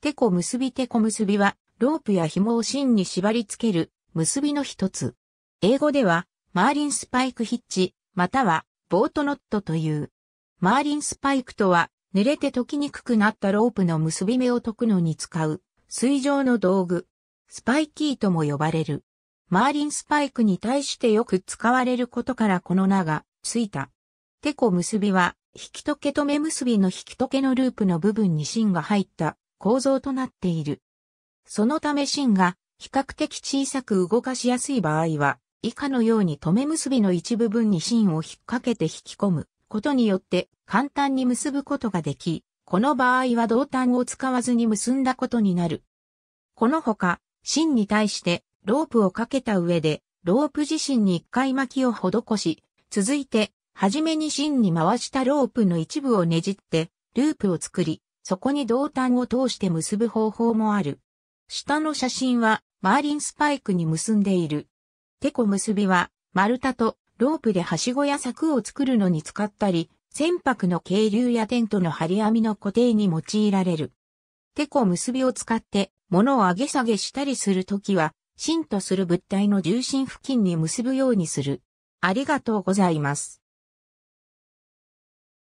手こ結び手こ結びは、ロープや紐を芯に縛り付ける、結びの一つ。英語では、マーリンスパイクヒッチ、または、ボートノットという。マーリンスパイクとは、濡れて解きにくくなったロープの結び目を解くのに使う、水上の道具。スパイキーとも呼ばれる。マーリンスパイクに対してよく使われることからこの名が、ついた。手こ結びは、引き解けと目結びの引き解けのループの部分に芯が入った構造となっている。そのため芯が比較的小さく動かしやすい場合は、以下のように留め結びの一部分に芯を引っ掛けて引き込むことによって簡単に結ぶことができ、この場合は胴端を使わずに結んだことになる。このほか、芯に対してロープをかけた上で、ロープ自身に一回巻きを施し、続いて、はじめに芯に回したロープの一部をねじって、ループを作り、そこに胴端を通して結ぶ方法もある。下の写真は、マーリンスパイクに結んでいる。テコ結びは、丸太とロープではしごや柵を作るのに使ったり、船舶の渓流やテントの張り網の固定に用いられる。テコ結びを使って、物を上げ下げしたりするときは、芯とする物体の重心付近に結ぶようにする。ありがとうございます。